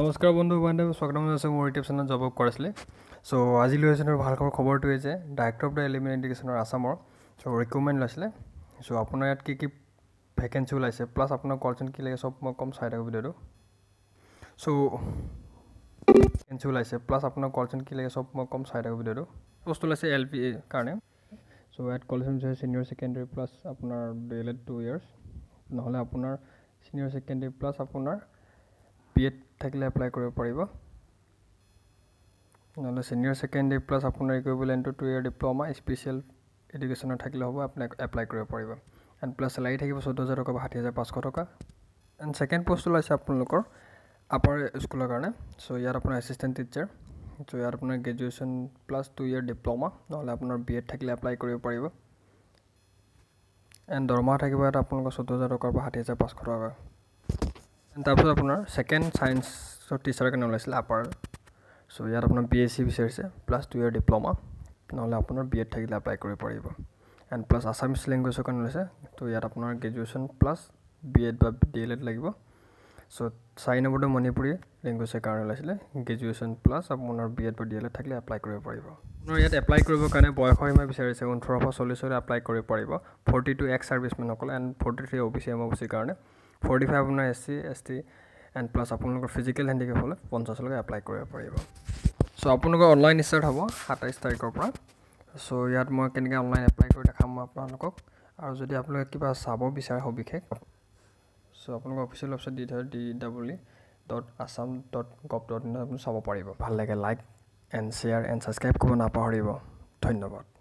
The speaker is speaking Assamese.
নমস্কাৰ বন্ধু বান্ধৱ স্বাগতম জনাইছোঁ মোৰ ইউটিউব চেনেলত জব কৰিছিলে চ' আজি লৈ আছিলোঁ ভাল খবৰ খবৰটোৱে যে ডাইৰেক্টৰ অফ দ্য এলিমেণ্ট এডুকেশ্যনৰ আছামৰ চ' ৰিকমেণ্ড লৈছিলে চ' আপোনাৰ ইয়াত কি কি ভেকেঞ্চি ওলাইছে প্লাছ আপোনাৰ কোৱালচন কি লাগে চব মই কম চাই থাকোঁ ভিডিঅ'টো চ' ভেকেঞ্চি ওলাইছে প্লাছ আপোনাৰ কোৱালচন কি লাগে চব মই কম চাই থাকোঁ ভিডিঅ'টো বস্তু ওলাইছে এল পি এৰ কাৰণে চ' ইয়াত কোৱালচন হৈছে ছিনিয়ৰ ছেকেণ্ডেৰী প্লাছ আপোনাৰ ডেলেড টু ইয়াৰ্ছ নহ'লে আপোনাৰ ছিনিয়ৰ ছেকেণ্ডেৰী প্লাছ আপোনাৰ বি এড থাকিলে এপ্লাই কৰিব পাৰিব নহ'লে চিনিয়ৰ ছেকেণ্ডেৰী প্লাছ আপোনাৰ ইকুইবিলেণ্টটো টু ইয়াৰ ডিপ্ল'মা স্পেচিয়েল এডুকেশ্যনত থাকিলে হ'ব আপুনি এপ্লাই কৰিব পাৰিব এণ্ড প্লাছ চেলাৰী থাকিব চৈধ্য হাজাৰ টকা বা ষাঠি হাজাৰ পাঁচশ টকা এণ্ড ছেকেণ্ড পষ্ট ওলাইছে আপোনালোকৰ আপাৰ স্কুলৰ কাৰণে চ' ইয়াত আপোনাৰ এছিষ্টেণ্ট টিচাৰ চ' ইয়াত আপোনাৰ graduation plus two year diploma নহ'লে আপোনাৰ বি এড থাকিলে এপ্লাই কৰিব পাৰিব এণ্ড দৰমহা থাকিব ইয়াত আপোনালোকৰ চৈধ্য হাজাৰ টকাৰ পৰা ষাঠি হাজাৰ পাঁচশ টকা তাৰপিছত আপোনাৰ ছেকেণ্ড চায়েন্সৰ টিচাৰৰ কাৰণে ওলাইছিলে আপাৰ চ' ইয়াত আপোনাৰ বি এছ চি বিচাৰিছে প্লাছ টু ইয়াৰ ডিপ্ল'মা নহ'লে আপোনাৰ বি এড থাকিলে এপ্লাই কৰিব পাৰিব এণ্ড প্লাছ আছামিজ লেংগুৱেজৰ কাৰণে ওলাইছে ত' ইয়াত আপোনাৰ গ্ৰেজুৱেশ্যন প্লাছ বি এড বা ডি এল এড লাগিব চ' চাৰি নম্বৰটো মণিপুৰী লেংগুৱেজৰ কাৰণে ওলাইছিলে গ্ৰেজুৱেশ্যন প্লাছ আপোনাৰ বি এড বা ডি এল এড থাকিলে এপ্লাই কৰিব পাৰিব আপোনাৰ ইয়াত এপ্লাই কৰিবৰ কাৰণে বয়সৰ সীমা বিচাৰিছে ওঠৰশ চল্লিছলৈ এপ্লাই কৰিব পাৰিব ফৰ্টি টু এক্স ছাৰ্ভিচমেনসকলে and forty three O' B C M O' B চিৰ কাৰণে ফৰ্টি ফাইভ আপোনাৰ S C S T and plus আপোনালোকৰ ফিজিকেল হেণ্ডিকেপ হ'লে পঞ্চাছলৈকে এপ্লাই কৰিব পাৰিব চ' আপোনালোকৰ অনলাইন ষ্টাৰ্ট হ'ব সাতাইছ তাৰিখৰ পৰা চ' ইয়াত মই কেনেকৈ অনলাইন এপ্লাই কৰি দেখাম মই আপোনালোকক আৰু যদি আপোনালোকে কিবা চাব বিচাৰে সবিশেষ চ' আপোনালোকৰ অফিচিয়েল ৱেবছাইট দি থৈ D W E dot Assam dot gov dot ইনত আপুনি চাব পাৰিব ভাল লাগে like and share and subscribe কৰিব নাপাহৰিব ধন্যবাদ